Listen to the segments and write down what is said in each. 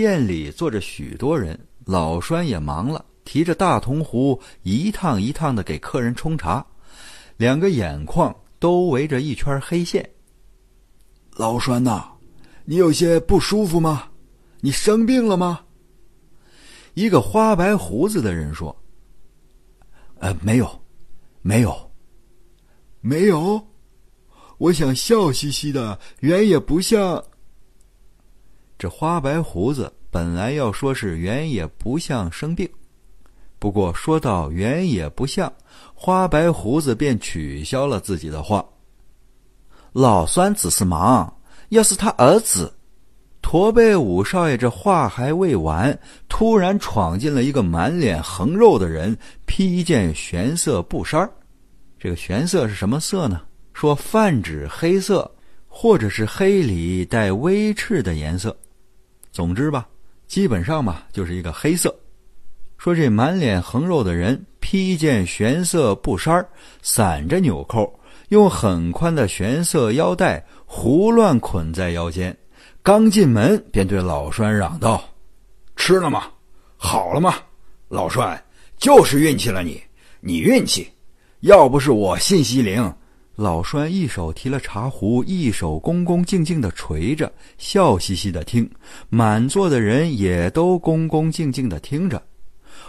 店里坐着许多人，老栓也忙了，提着大铜壶一趟一趟的给客人冲茶，两个眼眶都围着一圈黑线。老栓呐，你有些不舒服吗？你生病了吗？一个花白胡子的人说：“呃，没有，没有，没有。我想笑嘻嘻的，原也不像。”这花白胡子本来要说是原野不像生病，不过说到原野不像，花白胡子便取消了自己的话。老三只是忙，要是他儿子，驼背五少爷这话还未完，突然闯进了一个满脸横肉的人，披一件玄色布衫这个玄色是什么色呢？说泛指黑色，或者是黑里带微赤的颜色。总之吧，基本上吧，就是一个黑色。说这满脸横肉的人披一件玄色布衫散着纽扣，用很宽的玄色腰带胡乱捆在腰间。刚进门便对老栓嚷道：“吃了吗？好了吗？老栓，就是运气了你，你运气！要不是我信息灵。”老栓一手提了茶壶，一手恭恭敬敬的垂着，笑嘻嘻的听；满座的人也都恭恭敬敬的听着。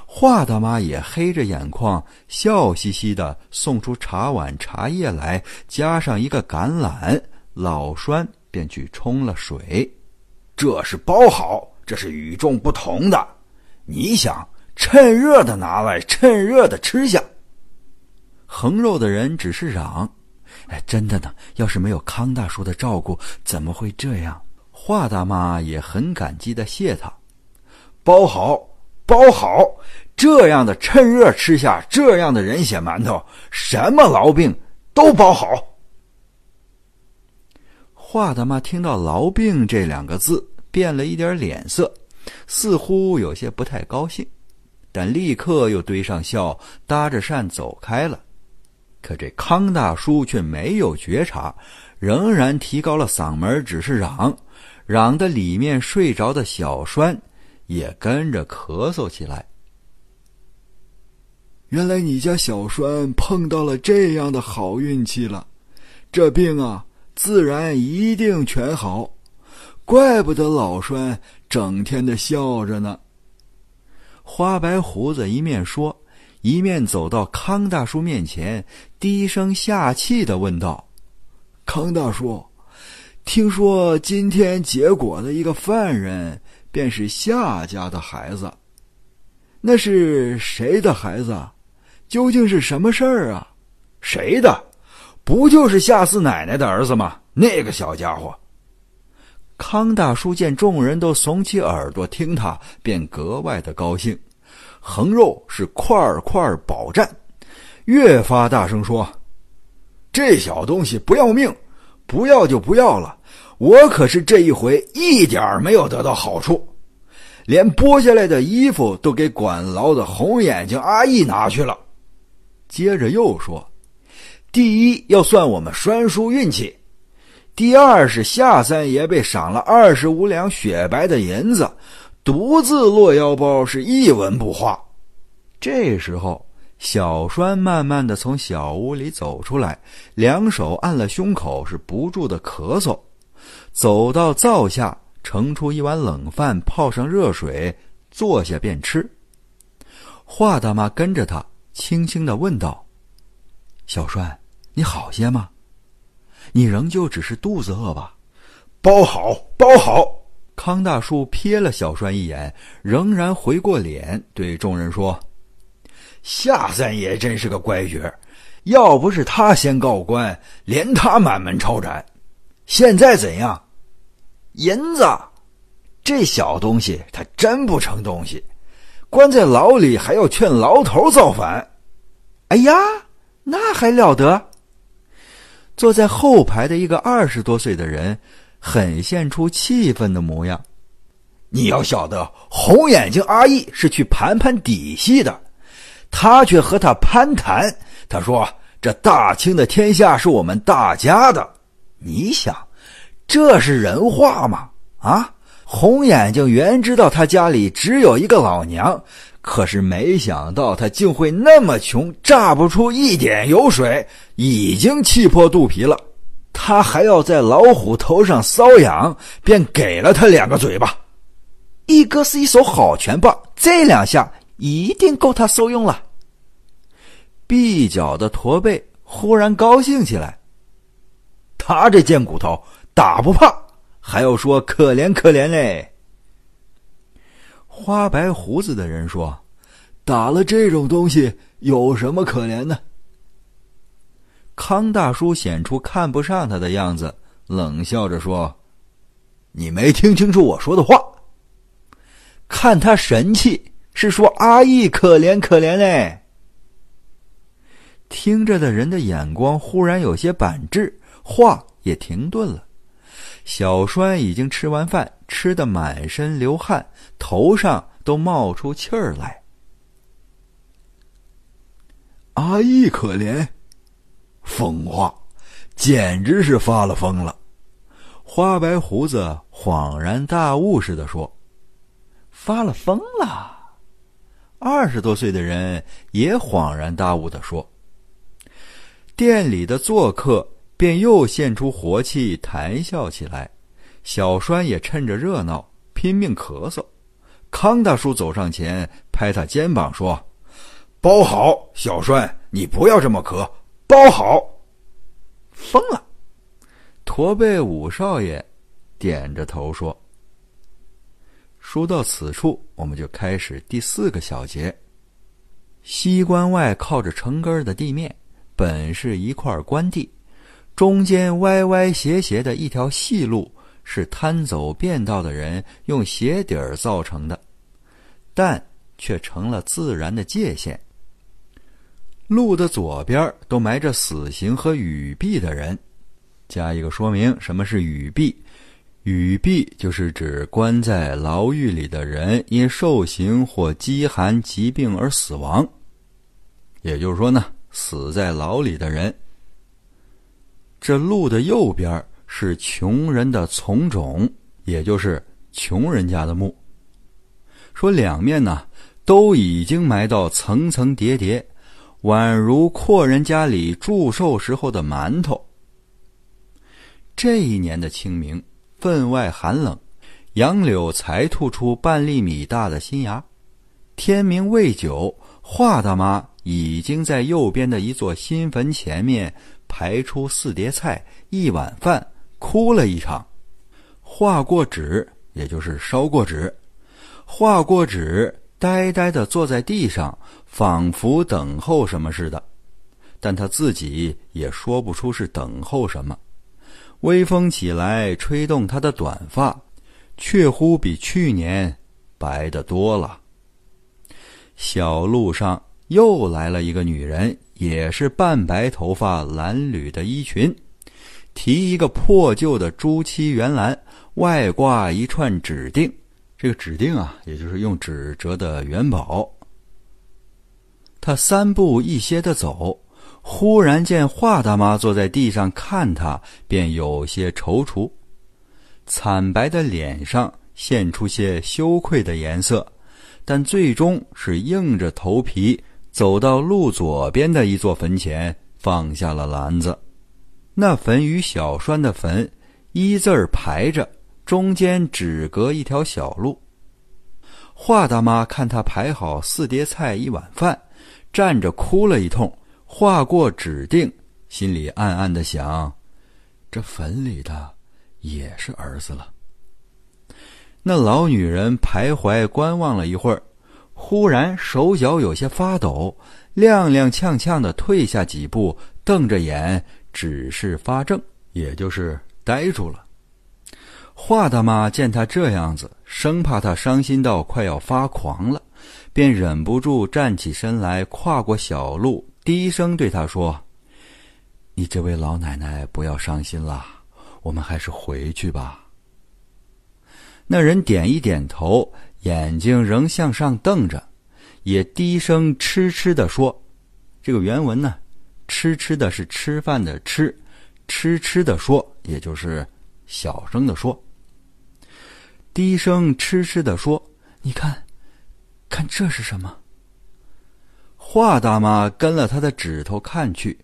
华大妈也黑着眼眶，笑嘻嘻的送出茶碗茶叶来，加上一个橄榄。老栓便去冲了水。这是包好，这是与众不同的。你想，趁热的拿来，趁热的吃下。横肉的人只是嚷。哎，真的呢！要是没有康大叔的照顾，怎么会这样？华大妈也很感激的谢他。包好，包好，这样的趁热吃下，这样的人血馒头，什么痨病都包好。华大妈听到“痨病”这两个字，变了一点脸色，似乎有些不太高兴，但立刻又堆上笑，搭着扇走开了。可这康大叔却没有觉察，仍然提高了嗓门，只是嚷，嚷得里面睡着的小栓也跟着咳嗽起来。原来你家小栓碰到了这样的好运气了，这病啊，自然一定全好，怪不得老栓整天的笑着呢。花白胡子一面说。一面走到康大叔面前，低声下气的问道：“康大叔，听说今天结果的一个犯人，便是夏家的孩子，那是谁的孩子？究竟是什么事儿啊？谁的？不就是夏四奶奶的儿子吗？那个小家伙。”康大叔见众人都耸起耳朵听他，便格外的高兴。横肉是块块饱胀，越发大声说：“这小东西不要命，不要就不要了。我可是这一回一点没有得到好处，连剥下来的衣服都给管牢的红眼睛阿义拿去了。”接着又说：“第一要算我们栓叔运气，第二是夏三爷被赏了二十五两雪白的银子。”独自落腰包是一文不花。这时候，小栓慢慢的从小屋里走出来，两手按了胸口，是不住的咳嗽。走到灶下，盛出一碗冷饭，泡上热水，坐下便吃。华大妈跟着他，轻轻的问道：“小栓，你好些吗？你仍旧只是肚子饿吧？”“包好，包好。”康大叔瞥了小栓一眼，仍然回过脸对众人说：“夏三爷真是个乖角要不是他先告官，连他满门抄斩。现在怎样？银子！这小东西他真不成东西，关在牢里还要劝牢头造反。哎呀，那还了得！”坐在后排的一个二十多岁的人。很现出气愤的模样。你要晓得，红眼睛阿义是去盘盘底细的，他却和他攀谈。他说：“这大清的天下是我们大家的。”你想，这是人话吗？啊！红眼睛原知道他家里只有一个老娘，可是没想到他竟会那么穷，榨不出一点油水，已经气破肚皮了。他还要在老虎头上搔痒，便给了他两个嘴巴。一哥是一手好拳棒，这两下一定够他受用了。跛角的驼背忽然高兴起来，他这贱骨头打不怕，还要说可怜可怜嘞。花白胡子的人说：“打了这种东西有什么可怜呢？”康大叔显出看不上他的样子，冷笑着说：“你没听清楚我说的话。看他神气，是说阿义可怜可怜嘞。”听着的人的眼光忽然有些板滞，话也停顿了。小栓已经吃完饭，吃的满身流汗，头上都冒出气儿来。阿义可怜。疯话，简直是发了疯了！花白胡子恍然大悟似的说：“发了疯了！”二十多岁的人也恍然大悟的说：“店里的做客便又现出活气，谈笑起来。”小栓也趁着热闹拼命咳嗽。康大叔走上前，拍他肩膀说：“包好，小栓，你不要这么咳。”包好，疯了！驼背五少爷点着头说。说到此处，我们就开始第四个小节。西关外靠着城根的地面，本是一块官地，中间歪歪斜斜的一条细路，是贪走便道的人用鞋底儿造成的，但却成了自然的界限。路的左边都埋着死刑和雨毙的人，加一个说明：什么是雨毙？雨毙就是指关在牢狱里的人因受刑或饥寒疾病而死亡，也就是说呢，死在牢里的人。这路的右边是穷人的从种，也就是穷人家的墓。说两面呢都已经埋到层层叠叠。宛如阔人家里祝寿时候的馒头。这一年的清明分外寒冷，杨柳才吐出半粒米大的新芽。天明未久，华大妈已经在右边的一座新坟前面排出四碟菜、一碗饭，哭了一场。画过纸，也就是烧过纸，画过纸。呆呆的坐在地上，仿佛等候什么似的，但他自己也说不出是等候什么。微风起来，吹动他的短发，确乎比去年白的多了。小路上又来了一个女人，也是半白头发，蓝缕的衣裙，提一个破旧的朱漆圆篮，外挂一串指定。这个指定啊，也就是用纸折的元宝。他三步一歇的走，忽然见华大妈坐在地上看他，便有些踌躇，惨白的脸上现出些羞愧的颜色，但最终是硬着头皮走到路左边的一座坟前，放下了篮子。那坟与小栓的坟一字儿排着。中间只隔一条小路。华大妈看他排好四碟菜一碗饭，站着哭了一通，画过指定，心里暗暗的想：这坟里的也是儿子了。那老女人徘徊观望了一会儿，忽然手脚有些发抖，踉踉跄跄的退下几步，瞪着眼，只是发怔，也就是呆住了。华大妈见他这样子，生怕他伤心到快要发狂了，便忍不住站起身来，跨过小路，低声对他说：“你这位老奶奶不要伤心了，我们还是回去吧。”那人点一点头，眼睛仍向上瞪着，也低声痴痴地说：“这个原文呢，痴痴的是吃饭的吃，痴痴地说，也就是小声地说。”低声痴痴的说：“你看，看这是什么？”华大妈跟了他的指头看去，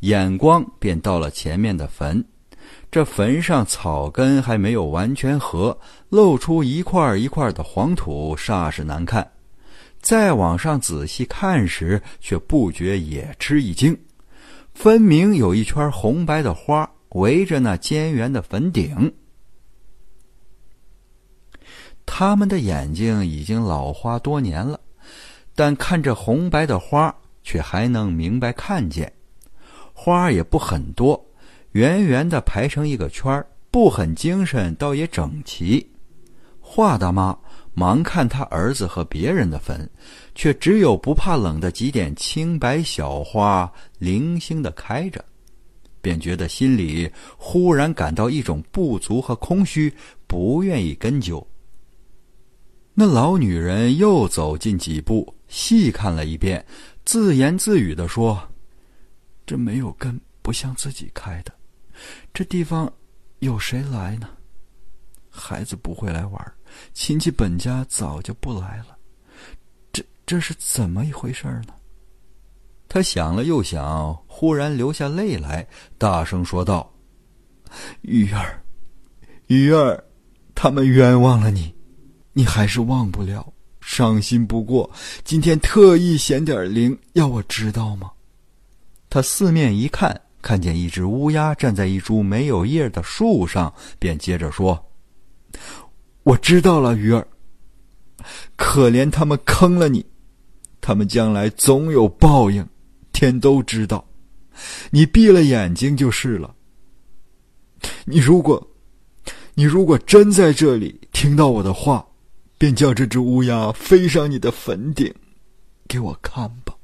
眼光便到了前面的坟。这坟上草根还没有完全合，露出一块一块的黄土，煞是难看。再往上仔细看时，却不觉也吃一惊，分明有一圈红白的花围着那尖圆的坟顶。他们的眼睛已经老花多年了，但看着红白的花，却还能明白看见。花也不很多，圆圆的排成一个圈儿，不很精神，倒也整齐。华大妈忙看他儿子和别人的坟，却只有不怕冷的几点青白小花零星的开着，便觉得心里忽然感到一种不足和空虚，不愿意跟久。那老女人又走近几步，细看了一遍，自言自语的说：“这没有根，不像自己开的。这地方有谁来呢？孩子不会来玩，亲戚本家早就不来了。这这是怎么一回事呢？”她想了又想，忽然流下泪来，大声说道：“鱼儿，鱼儿，他们冤枉了你。”你还是忘不了，伤心不过。今天特意显点灵，要我知道吗？他四面一看，看见一只乌鸦站在一株没有叶的树上，便接着说：“我知道了，鱼儿。可怜他们坑了你，他们将来总有报应，天都知道。你闭了眼睛就是了。你如果，你如果真在这里听到我的话。”便叫这只乌鸦飞上你的坟顶，给我看吧。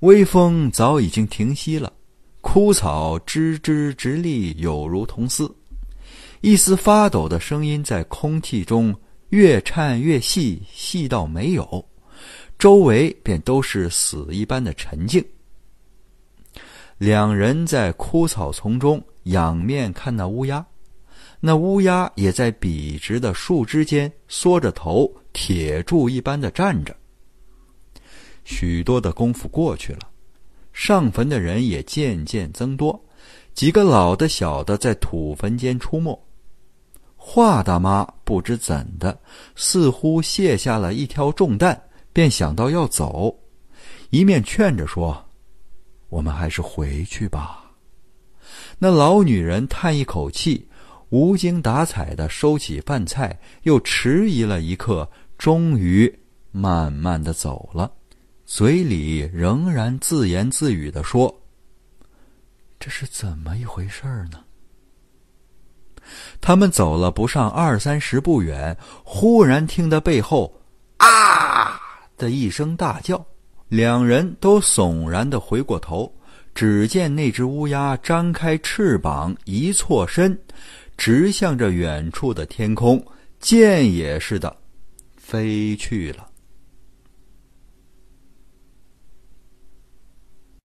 微风早已经停息了，枯草吱吱直立，有如铜丝。一丝发抖的声音在空气中越颤越细，细到没有，周围便都是死一般的沉静。两人在枯草丛中仰面看那乌鸦。那乌鸦也在笔直的树枝间缩着头，铁柱一般的站着。许多的功夫过去了，上坟的人也渐渐增多，几个老的小的在土坟间出没。华大妈不知怎的，似乎卸下了一条重担，便想到要走，一面劝着说：“我们还是回去吧。”那老女人叹一口气。无精打采的收起饭菜，又迟疑了一刻，终于慢慢的走了，嘴里仍然自言自语的说：“这是怎么一回事儿呢？”他们走了不上二三十步远，忽然听得背后“啊”的一声大叫，两人都悚然的回过头，只见那只乌鸦张开翅膀，一错身。直向着远处的天空，箭也似的飞去了。